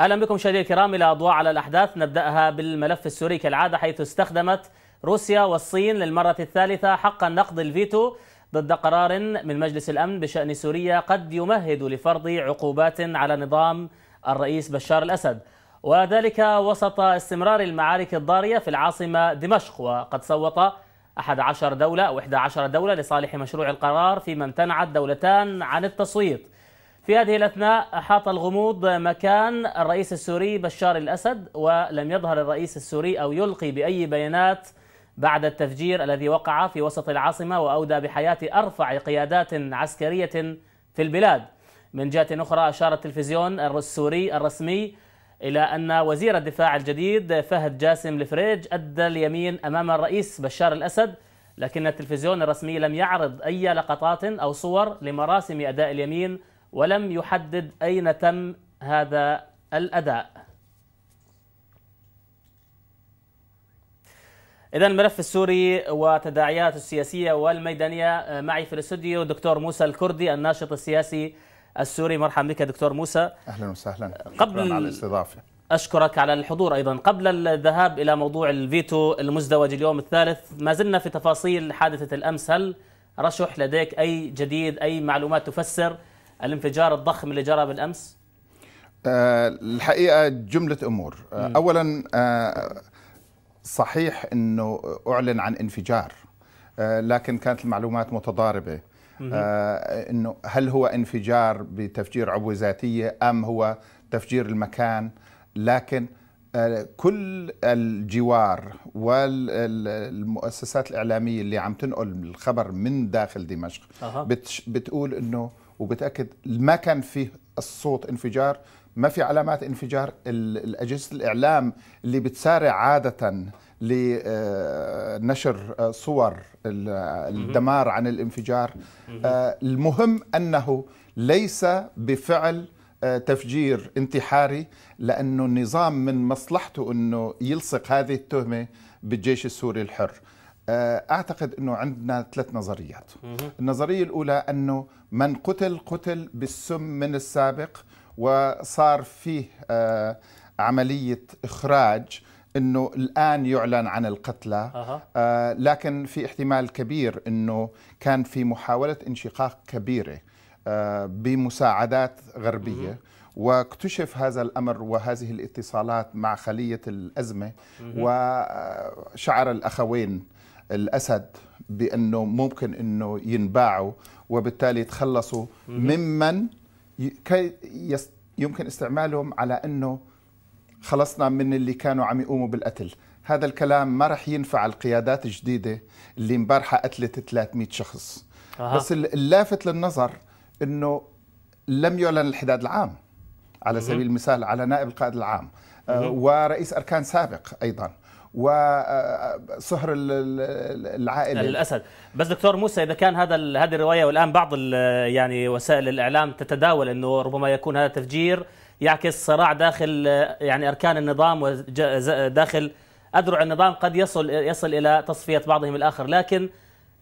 اهلا بكم مشاهدينا الكرام الى اضواء على الاحداث نبداها بالملف السوري كالعاده حيث استخدمت روسيا والصين للمره الثالثه حق نقض الفيتو ضد قرار من مجلس الامن بشان سوريا قد يمهد لفرض عقوبات على نظام الرئيس بشار الاسد وذلك وسط استمرار المعارك الضاريه في العاصمه دمشق وقد صوت 11 دوله او 11 دوله لصالح مشروع القرار فيما امتنعت دولتان عن التصويت في هذه الأثناء أحاط الغموض مكان الرئيس السوري بشار الأسد ولم يظهر الرئيس السوري أو يلقي بأي بيانات بعد التفجير الذي وقع في وسط العاصمة وأودى بحياة أرفع قيادات عسكرية في البلاد من جهة أخرى أشار التلفزيون السوري الرسمي إلى أن وزير الدفاع الجديد فهد جاسم الفريج أدى اليمين أمام الرئيس بشار الأسد لكن التلفزيون الرسمي لم يعرض أي لقطات أو صور لمراسم أداء اليمين ولم يحدد أين تم هذا الأداء إذا الملف السوري وتداعياته السياسية والميدانية آه، معي في الاستوديو دكتور موسى الكردي الناشط السياسي السوري مرحبا بك دكتور موسى أهلا وسهلا آه، قبل على الاستضافة أشكرك على الحضور أيضا قبل الذهاب إلى موضوع الفيتو المزدوج اليوم الثالث ما زلنا في تفاصيل حادثة الأمس هل رشح لديك أي جديد أي معلومات تفسر الانفجار الضخم اللي جرى بالامس؟ آه، الحقيقه جمله امور، آه، اولا آه، صحيح انه اعلن عن انفجار لكن كانت المعلومات متضاربه انه هل هو انفجار بتفجير عبوه ذاتيه ام هو تفجير المكان لكن كل الجوار والمؤسسات الإعلامية اللي عم تنقل الخبر من داخل دمشق بتقول أنه وبتاكد ما كان فيه الصوت انفجار ما في علامات انفجار الاجهزه الاعلام اللي بتسارع عاده لنشر آه، آه، صور الدمار عن الانفجار آه، المهم انه ليس بفعل تفجير انتحاري لانه النظام من مصلحته انه يلصق هذه التهمه بالجيش السوري الحر آه، اعتقد انه عندنا ثلاث نظريات النظريه الاولى انه من قتل قتل بالسم من السابق وصار فيه آه، عمليه اخراج انه الان يعلن عن القتلى أه. لكن في احتمال كبير انه كان في محاوله انشقاق كبيره آه بمساعدات غربيه واكتشف هذا الامر وهذه الاتصالات مع خليه الازمه وشعر الاخوين الاسد بانه ممكن انه ينباعوا وبالتالي يتخلصوا ممن كي يمكن استعمالهم على انه خلصنا من اللي كانوا عم يقوموا بالقتل هذا الكلام ما رح ينفع القيادات الجديدة اللي امبارحة قتلت 300 شخص أه. بس اللافت للنظر أنه لم يعلن الحداد العام على سبيل المثال على نائب القائد العام أه. ورئيس أركان سابق أيضا وصهر العائله الاسد بس دكتور موسى اذا كان هذا هذه الروايه والان بعض يعني وسائل الاعلام تتداول انه ربما يكون هذا تفجير يعكس صراع داخل يعني اركان النظام وداخل اذرع النظام قد يصل يصل الى تصفيه بعضهم الاخر لكن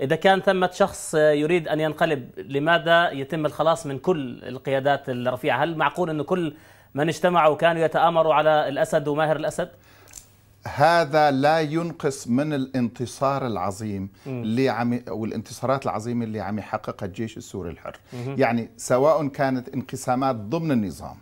اذا كان ثمه شخص يريد ان ينقلب لماذا يتم الخلاص من كل القيادات الرفيعه هل معقول انه كل من اجتمعوا كانوا يتآمروا على الأسد وماهر الأسد؟ هذا لا ينقص من الانتصار العظيم اللي عم والانتصارات العظيمه اللي عم يحققها الجيش السوري الحر يعني سواء كانت انقسامات ضمن النظام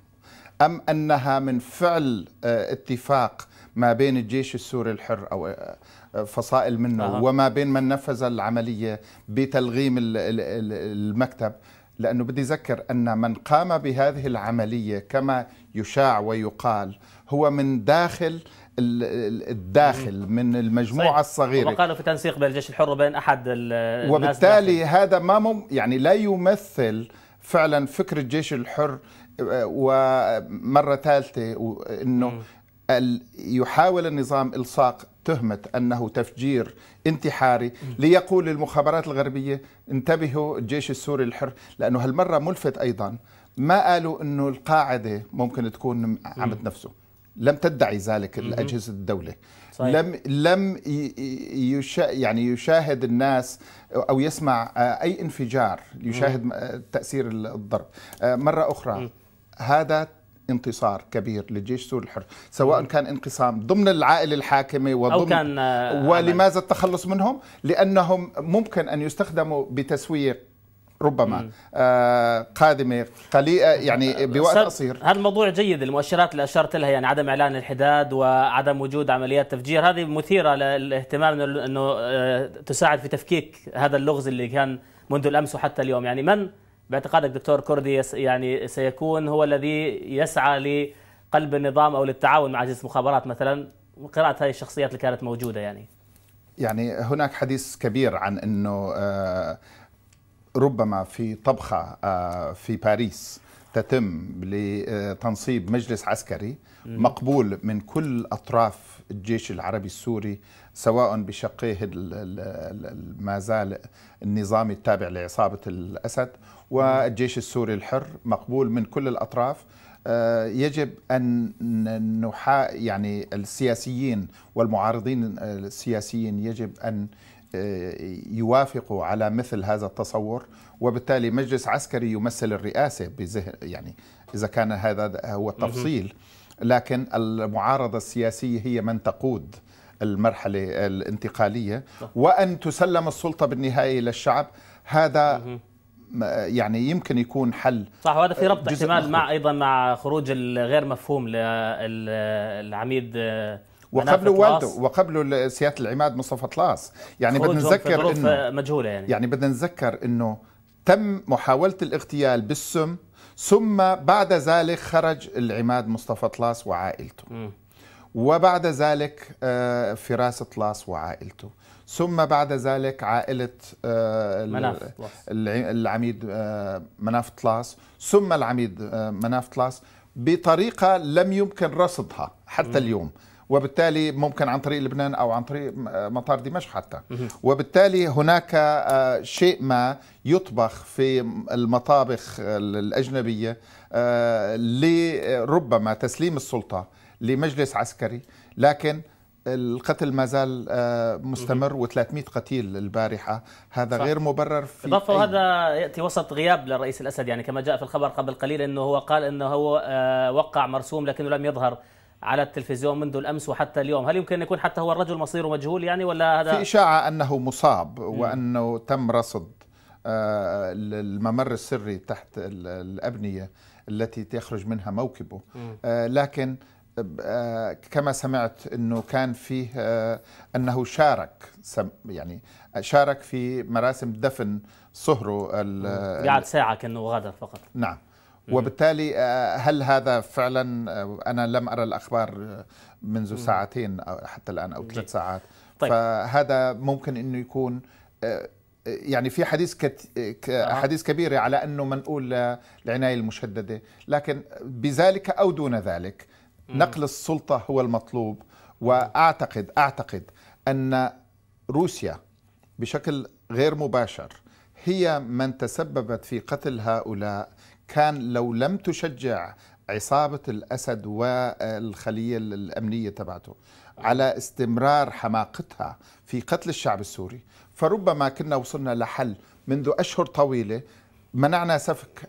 ام انها من فعل آه، اتفاق ما بين الجيش السوري الحر او آه، آه، فصائل منه آه. وما بين من نفذ العمليه بتلغيم المكتب لانه بدي اذكر ان من قام بهذه العمليه كما يشاع ويقال هو من داخل الداخل من المجموعة صحيح. الصغيرة وقالوا في تنسيق بين الجيش الحر وبين أحد الناس وبالتالي داخل. هذا ما مم يعني لا يمثل فعلا فكر الجيش الحر آه، ومرة ثالثة أنه يحاول النظام إلصاق تهمة أنه تفجير انتحاري ليقول للمخابرات الغربية انتبهوا الجيش السوري الحر لأنه هالمرة ملفت أيضا ما قالوا أنه القاعدة ممكن تكون عم تنفسه لم تدعي ذلك الاجهزه الدوله صحيح. لم لم يشا يعني يشاهد الناس او يسمع آه، اي انفجار يشاهد آه، تاثير الضرب آه، مره اخرى هذا انتصار كبير للجيش السوري الحر سواء كان انقسام ضمن العائله الحاكمه وضمن أو كان ولماذا التخلص منهم لانهم ممكن ان يستخدموا بتسويق ربما آه قادمه قليله يعني آه، آه، آه، بوقت قصير هذا الموضوع جيد المؤشرات اللي اشرت لها يعني عدم اعلان الحداد وعدم وجود عمليات تفجير هذه مثيره للاهتمام انه تساعد في تفكيك هذا اللغز اللي كان منذ الامس وحتى اليوم يعني من باعتقادك دكتور كردي يعني سيكون هو الذي يسعى لقلب النظام او للتعاون مع اجهزه المخابرات مثلا قراءه هذه الشخصيات اللي كانت موجوده يعني يعني هناك حديث كبير عن انه آه ربما في طبخه آه، في باريس تتم لتنصيب مجلس عسكري مقبول من كل اطراف الجيش العربي السوري سواء بشقيه ما زال النظام التابع لعصابه الاسد والجيش السوري الحر مقبول من كل الاطراف آه، يجب ان نحا يعني السياسيين والمعارضين السياسيين يجب ان آه، يوافقوا على مثل هذا التصور وبالتالي مجلس عسكري يمثل الرئاسة بذهن يعني إذا كان هذا هو التفصيل لكن المعارضة السياسية هي من تقود المرحلة الانتقالية وأن تسلم السلطة بالنهاية للشعب هذا يعني يمكن يكون حل صح وهذا في ربط احتمال مع ايضا مع خروج الغير مفهوم للعميد آه، وقبله والده وقبله سياده العماد مصطفى طلاس يعني بدنا نذكر انه آه، مجهوله يعني يعني بدنا نذكر انه تم محاوله الاغتيال بالسم ثم بعد ذلك خرج العماد مصطفى طلاس وعائلته م. وبعد ذلك آه، فراس طلاس وعائلته ثم بعد ذلك عائلة آه، مناف العميد مناف طلاس ثم العميد مناف طلاس بطريقة لم يمكن رصدها حتى م. اليوم وبالتالي ممكن عن طريق لبنان او عن طريق آه، مطار دمشق حتى وبالتالي هناك آه، شيء ما يطبخ في المطابخ الاجنبيه آه، لربما تسليم السلطه لمجلس عسكري لكن القتل ما زال مستمر و300 قتيل البارحة هذا صح. غير مبرر في إضافة أي... هذا يأتي وسط غياب للرئيس الأسد يعني كما جاء في الخبر قبل قليل أنه هو قال أنه هو وقع مرسوم لكنه لم يظهر على التلفزيون منذ الامس وحتى اليوم، هل يمكن ان يكون حتى هو الرجل مصيره مجهول يعني ولا هذا في اشاعه انه مصاب وانه تم رصد الممر آه، السري تحت الابنيه التي يخرج منها موكبه آه، لكن آه، كما سمعت انه كان فيه انه شارك يعني شارك في مراسم دفن صهره قعد ساعه كانه غادر فقط نعم وبالتالي آه، هل هذا فعلا آه، انا لم ارى الاخبار آه، منذ ساعتين او حتى الان او ثلاث ساعات طيب. فهذا ممكن انه يكون يعني في حديث كت... حديث كبيره على انه منقول للعنايه المشدده لكن بذلك او دون ذلك نقل السلطه هو المطلوب واعتقد اعتقد ان روسيا بشكل غير مباشر هي من تسببت في قتل هؤلاء كان لو لم تشجع عصابة الأسد والخلية الأمنية تبعته على استمرار حماقتها في قتل الشعب السوري فربما كنا وصلنا لحل منذ أشهر طويلة منعنا سفك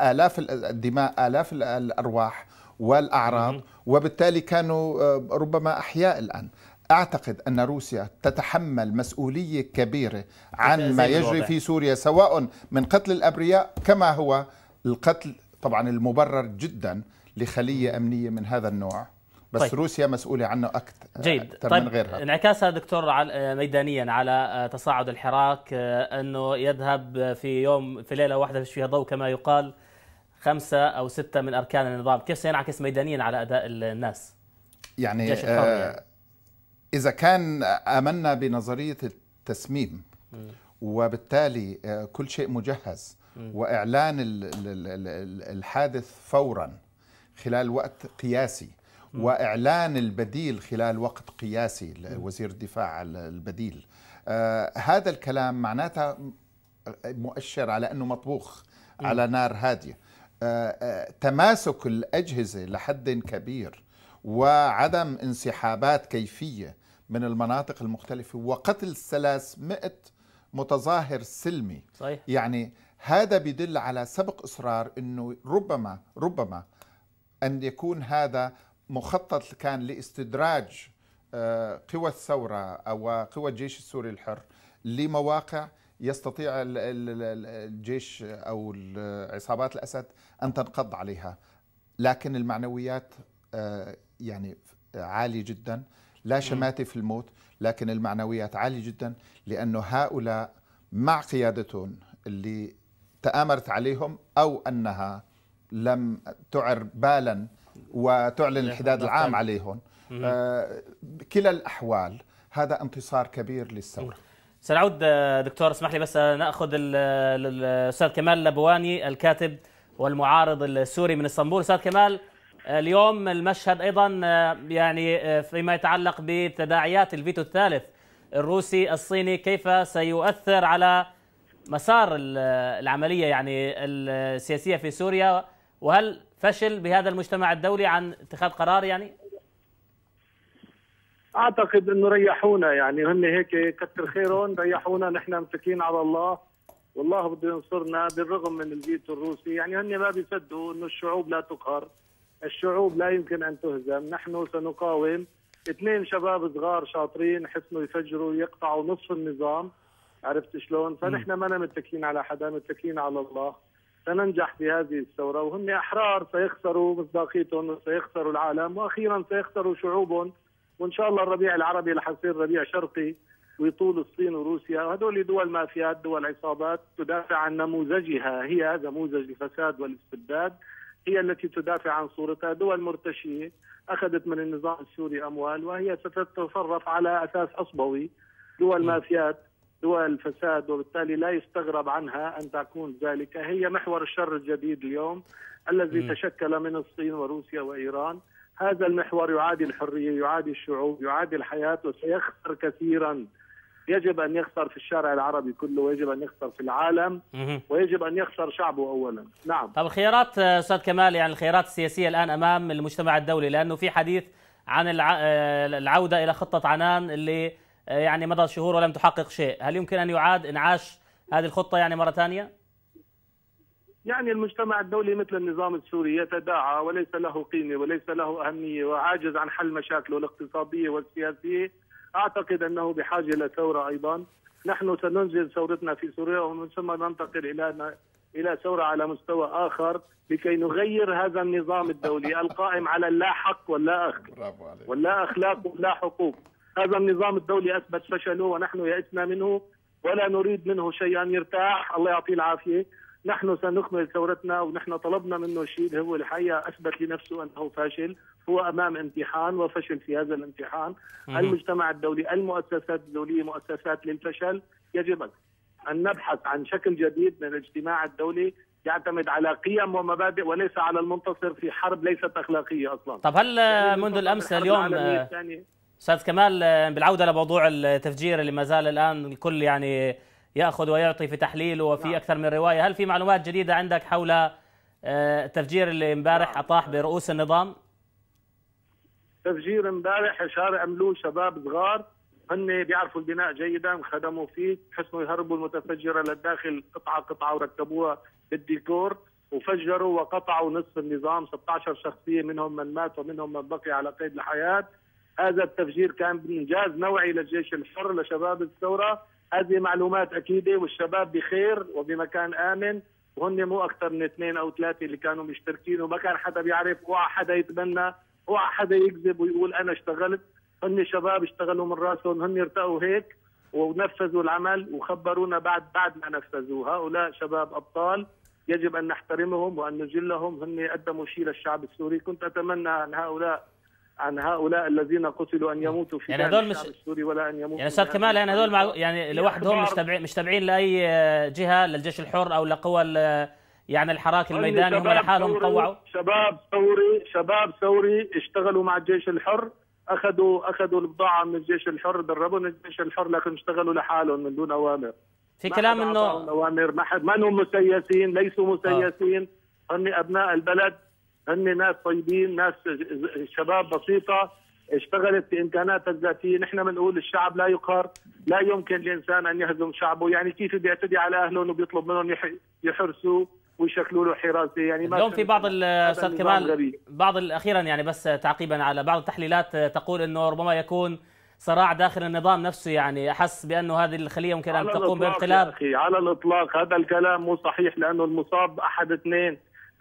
آلاف الدماء آلاف الأرواح والأعراض وبالتالي كانوا ربما أحياء الآن اعتقد ان روسيا تتحمل مسؤوليه كبيره عن ما يجري في سوريا سواء من قتل الابرياء كما هو القتل طبعا المبرر جدا لخليه امنيه من هذا النوع بس طيب. روسيا مسؤوله عنه اكثر جيد من طيب من غيرها انعكاسها دكتور على ميدانيا على آه، تصاعد الحراك آه، انه يذهب آه، في يوم في ليله واحده فيها ضوء كما يقال خمسه او سته من اركان النظام كيف سينعكس ميدانيا على اداء الناس يعني, آه يعني. اذا كان امنا بنظريه التسميم م. وبالتالي كل شيء مجهز واعلان الحادث فورا خلال وقت قياسي واعلان البديل خلال وقت قياسي وزير الدفاع البديل آه، هذا الكلام معناتها مؤشر على انه مطبوخ على نار هاديه آه، آه، تماسك الاجهزه لحد كبير وعدم انسحابات كيفيه من المناطق المختلفه وقتل 300 متظاهر سلمي صحيح. يعني هذا بيدل على سبق إصرار أنه ربما ربما أن يكون هذا مخطط كان لاستدراج آه، قوى الثورة أو قوى الجيش السوري الحر لمواقع يستطيع الجيش أو عصابات الأسد أن تنقض عليها لكن المعنويات آه، يعني عالية جدا لا شماتة في الموت لكن المعنويات عالية جدا لأنه هؤلاء مع قيادتهم اللي تآمرت عليهم أو أنها لم تعر بالا وتعلن نعم، الحداد نعم، العام طيب. عليهم آه، كلا الأحوال هذا انتصار كبير للثورة نعم. سنعود آه، دكتور اسمح لي بس آه، ناخذ الاستاذ كمال لبواني الكاتب والمعارض السوري من اسطنبول استاذ كمال اليوم المشهد ايضا يعني فيما يتعلق بتداعيات الفيتو الثالث الروسي الصيني كيف سيؤثر على مسار العملية يعني السياسية في سوريا وهل فشل بهذا المجتمع الدولي عن اتخاذ قرار يعني؟ اعتقد انه ريحونا يعني هن هيك كتر خيرهم ريحونا نحن متكين على الله والله بده ينصرنا بالرغم من الفيتو الروسي يعني هن ما بيصدقوا انه الشعوب لا تقهر الشعوب لا يمكن ان تهزم نحن سنقاوم اثنين شباب صغار شاطرين حسنوا يفجروا يقطعوا نصف النظام عرفت شلون؟ فنحن ما متكلين على حدا متكلين على الله سننجح في هذه الثوره وهم احرار سيخسروا مصداقيتهم وسيخسروا العالم واخيرا سيخسروا شعوبهم وان شاء الله الربيع العربي رح يصير ربيع شرقي ويطول الصين وروسيا وهدول دول مافيات دول عصابات تدافع عن نموذجها هي نموذج الفساد والاستبداد هي التي تدافع عن صورتها دول مرتشيه اخذت من النظام السوري اموال وهي ستتصرف على اساس عصبوي دول مافيات دول الفساد وبالتالي لا يستغرب عنها أن تكون ذلك هي محور الشر الجديد اليوم الذي م. تشكل من الصين وروسيا وإيران هذا المحور يعادي الحرية يعادي الشعوب يعادي الحياة وسيخسر كثيرا يجب أن يخسر في الشارع العربي كله ويجب أن يخسر في العالم ويجب أن يخسر شعبه أولا نعم طب الخيارات أستاذ كمال يعني الخيارات السياسية الآن أمام المجتمع الدولي لأنه في حديث عن آه، العودة إلى خطة عنان اللي آه، يعني مضى شهور ولم تحقق شيء هل يمكن أن يعاد إنعاش هذه الخطة يعني مرة ثانية؟ يعني المجتمع الدولي مثل النظام السوري يتداعى وليس له قيمة وليس له أهمية وعاجز عن حل مشاكله الاقتصادية والسياسية أعتقد أنه بحاجة لثورة أيضا نحن سننزل ثورتنا في سوريا ومن ثم ننتقل إلى إلى ثورة على مستوى آخر لكي نغير هذا النظام الدولي القائم على اللا حق واللا أخلاق واللا أخلاق ولا حقوق هذا النظام الدولي اثبت فشله ونحن يئسنا منه ولا نريد منه شيئا يرتاح الله يعطيه العافيه نحن سنكمل ثورتنا ونحن طلبنا منه شيء هو الحقيقه اثبت لنفسه انه فاشل هو امام امتحان وفشل في هذا الامتحان مم. المجتمع الدولي المؤسسات الدوليه مؤسسات للفشل يجب ان نبحث عن شكل جديد من الاجتماع الدولي يعتمد على قيم ومبادئ وليس على المنتصر في حرب ليست اخلاقيه اصلا طب هل يعني منذ الامس اليوم استاذ كمال آه، بالعوده لموضوع التفجير اللي ما زال الان الكل يعني ياخذ ويعطي في تحليله وفي نعم. اكثر من روايه، هل في معلومات جديده عندك حول آه، التفجير اللي امبارح نعم. اطاح برؤوس النظام؟ تفجير امبارح شارع ملو شباب صغار هن بيعرفوا البناء جيدا خدموا فيه حسنوا يهربوا المتفجره للداخل قطعه قطعه وركبوها بالديكور وفجروا وقطعوا نصف النظام 16 شخصيه منهم من مات ومنهم من بقي على قيد الحياه هذا التفجير كان انجاز نوعي للجيش الحر لشباب الثوره هذه معلومات اكيده والشباب بخير وبمكان امن وهن مو اكثر من اثنين او ثلاثه اللي كانوا مشتركين وما كان حدا بيعرف اوعى حدا يتبنى اوعى حدا يكذب ويقول انا اشتغلت هن شباب اشتغلوا من راسهم هن ارتقوا هيك ونفذوا العمل وخبرونا بعد بعد ما نفذوه هؤلاء شباب ابطال يجب ان نحترمهم وان نجلهم هن قدموا شيء للشعب السوري كنت اتمنى ان هؤلاء عن هؤلاء الذين قتلوا ان يموتوا في يعني هذول مش السوري ولا ان يموتوا يعني استاذ كمال يعني هذول مع... يعني لوحدهم مش تابعين مش تابعين لاي آه، جهه للجيش الحر او لقوى آه، يعني الحراك طيب، الميداني هم لحالهم طوعوا شباب ثوري شباب ثوري اشتغلوا مع الجيش الحر اخذوا اخذوا البضاعه من الجيش الحر دربوا الجيش الحر لكن اشتغلوا لحالهم من دون اوامر في كلام انه اوامر ما حد ما هم مسيسين ليسوا آه. مسيسين هم ابناء البلد هن ناس طيبين ناس شباب بسيطه اشتغلت بامكاناتها الذاتيه، نحن بنقول الشعب لا يقهر، لا يمكن لانسان ان يهزم شعبه، يعني كيف بيعتدي على اهله انه بيطلب منهم يحرسوه ويشكلوا له حراسه يعني ما اليوم في بعض الاستاذ كمال بعض الاخيرا يعني بس تعقيبا على بعض التحليلات آه، تقول انه ربما يكون صراع داخل النظام نفسه يعني احس بانه هذه الخليه ممكن ان تقوم بانقلاب على الاطلاق هذا الكلام مو صحيح لانه المصاب احد اثنين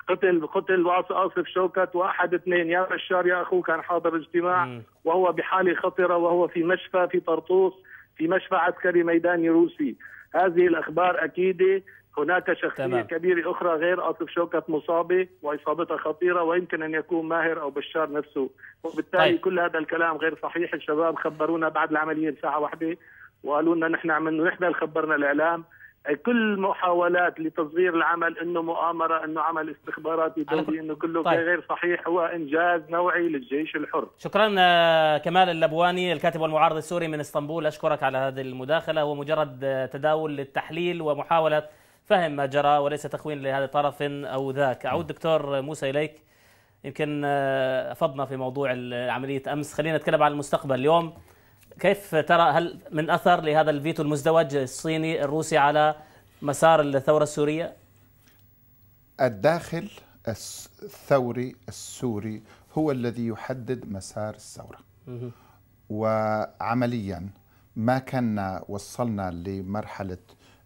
قتل قتل اصف شوكت واحد اثنين يا بشار يا اخوه كان حاضر اجتماع م. وهو بحاله خطره وهو في مشفى في طرطوس في مشفى عسكري ميداني روسي هذه الاخبار اكيده هناك شخصية تمام. كبيرة أخرى غير آصف شوكت مصابة وإصابتها خطيرة ويمكن أن يكون ماهر أو بشار نفسه وبالتالي طيب. كل هذا الكلام غير صحيح الشباب خبرونا بعد العملية بساعة واحدة وقالوا لنا نحن عم نحن خبرنا الإعلام كل محاولات لتصغير العمل انه مؤامره انه عمل استخباراتي دولي انه كله طيب. غير صحيح هو انجاز نوعي للجيش الحر شكرا آه، كمال اللبواني الكاتب والمعارض السوري من اسطنبول اشكرك على هذه المداخله هو مجرد آه، تداول للتحليل ومحاوله فهم ما جرى وليس تخوين لهذا طرف او ذاك اعود نعم. دكتور موسى اليك يمكن آه، فضنا في موضوع عمليه امس خلينا نتكلم عن المستقبل اليوم كيف ترى هل من اثر لهذا الفيتو المزدوج الصيني الروسي على مسار الثوره السوريه؟ الداخل الثوري السوري هو الذي يحدد مسار الثوره. وعمليا ما كنا وصلنا لمرحله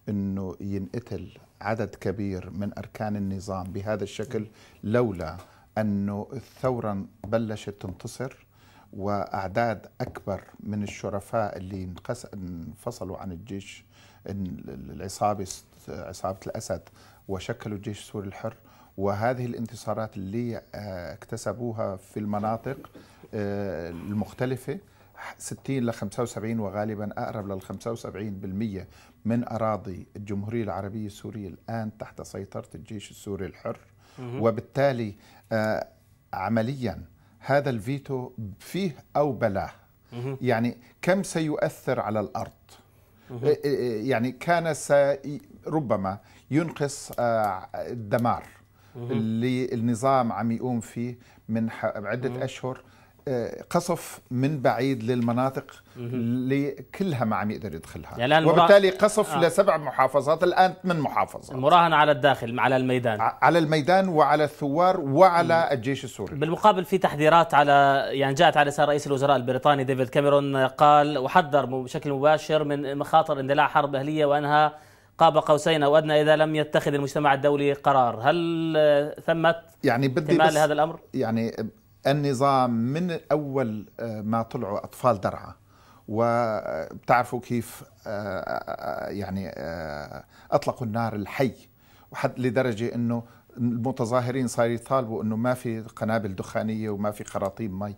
انه ينقتل عدد كبير من اركان النظام بهذا الشكل لولا انه الثوره بلشت تنتصر واعداد اكبر من الشرفاء اللي انفصلوا عن الجيش العصابه عصابه الاسد وشكلوا الجيش السوري الحر وهذه الانتصارات اللي آه، اكتسبوها في المناطق آه، المختلفه 60 ل 75 وغالبا اقرب لل 75% من اراضي الجمهوريه العربيه السوريه الان تحت سيطره الجيش السوري الحر وبالتالي آه، عمليا هذا الفيتو فيه أو بلاه يعني كم سيؤثر على الأرض إيه، إيه، إيه، يعني كان سي ربما ينقص آه، الدمار اللي النظام عم يقوم فيه من عدة أشهر قصف من بعيد للمناطق اللي كلها ما عم يقدر يدخلها يعني المرا... وبالتالي قصف آه. لسبع محافظات الان ثمان محافظات المراهنه على الداخل على الميدان على الميدان وعلى الثوار وعلى مم. الجيش السوري بالمقابل في تحذيرات على يعني جاءت على لسان رئيس الوزراء البريطاني ديفيد كاميرون قال وحذر بشكل مباشر من مخاطر اندلاع حرب اهليه وانها قاب قوسين او ادنى اذا لم يتخذ المجتمع الدولي قرار، هل ثمة يعني بدي بس لهذا الامر؟ يعني النظام من أول آه، ما طلعوا أطفال درعا وبتعرفوا كيف آه، آه، يعني أطلقوا النار الحي وحد لدرجة أنه المتظاهرين صاروا يطالبوا أنه ما في قنابل دخانية وما في خراطيم مي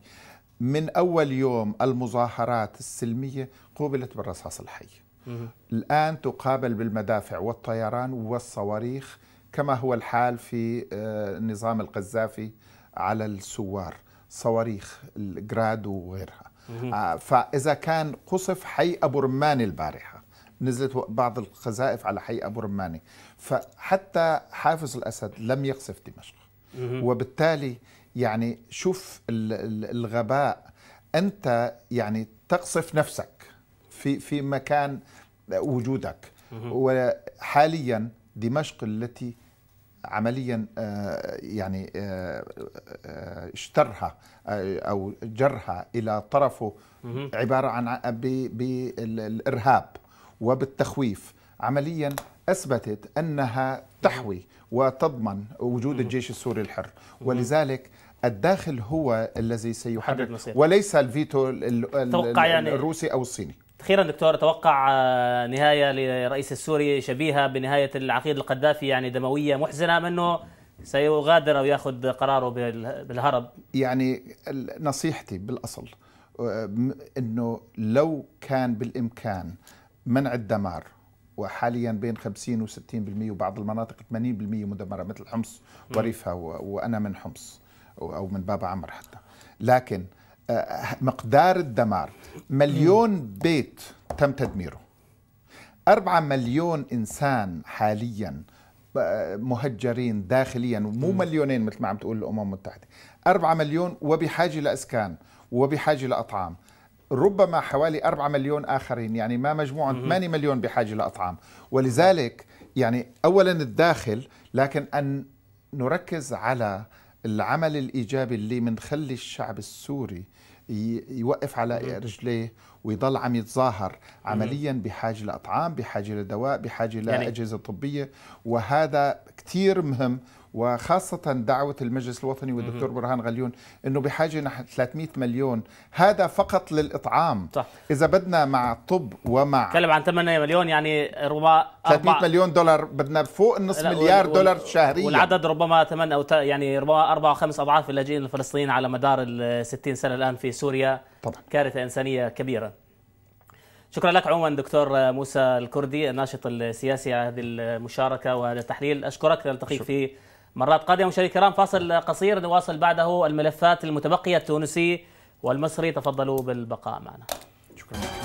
من أول يوم المظاهرات السلمية قوبلت بالرصاص الحي الآن تقابل بالمدافع والطيران والصواريخ كما هو الحال في نظام القذافي على السوار صواريخ الجراد وغيرها آه، فاذا كان قصف حي ابو رماني البارحه نزلت بعض القذائف على حي ابو رماني فحتى حافظ الاسد لم يقصف دمشق وبالتالي يعني شوف الغباء انت يعني تقصف نفسك في في مكان وجودك وحاليا دمشق التي عمليا آه، يعني آه، آه، اشترها او جرها الى طرفه عباره عن بالارهاب وبالتخويف عمليا اثبتت انها تحوي وتضمن وجود الجيش السوري الحر ولذلك الداخل هو الذي سيحرك وليس الفيتو يعني الروسي او الصيني أخيرا دكتور اتوقع آه، نهاية للرئيس السوري شبيهة بنهاية العقيد القذافي يعني دموية محزنة منه سيغادر أو يأخذ قراره بالهرب يعني نصيحتي بالأصل آه، أنه لو كان بالإمكان منع الدمار وحاليا بين 50 و60% وبعض المناطق 80% مدمره مثل حمص وريفها وانا من حمص او من بابا عمر حتى لكن آه، مقدار الدمار مليون بيت تم تدميره أربعة مليون إنسان حاليا آه، مهجرين داخليا مو مليونين مثل ما عم تقول الأمم المتحدة أربعة مليون وبحاجة لأسكان وبحاجة لأطعام ربما حوالي أربعة مليون آخرين يعني ما مجموعة 8 مليون بحاجة لأطعام ولذلك يعني أولا الداخل لكن أن نركز على العمل الإيجابي اللي منخلي الشعب السوري يوقف على رجليه ويضل عم يتظاهر عمليا بحاجه لاطعام بحاجه لدواء بحاجه يعني لاجهزه طبيه وهذا كثير مهم وخاصة دعوة المجلس الوطني والدكتور برهان غليون أنه بحاجة نحو 300 مليون هذا فقط للإطعام صح. إذا بدنا مع الطب ومع تكلم عن 8 مليون يعني ربما 300 أربع... مليون دولار بدنا فوق النصف مليار وال... دولار شهريا والعدد ربما 8 أو ت... يعني ربما أربع أو خمس أضعاف اللاجئين الفلسطينيين على مدار ال 60 سنة الآن في سوريا طبعا. كارثة إنسانية كبيرة شكرا لك عموما دكتور موسى الكردي الناشط السياسي على هذه المشاركة وهذا التحليل أشكرك نلتقيك في مرات قادمة مشاهدي الكرام فاصل قصير نواصل بعده الملفات المتبقية التونسي والمصري تفضلوا بالبقاء معنا شكرا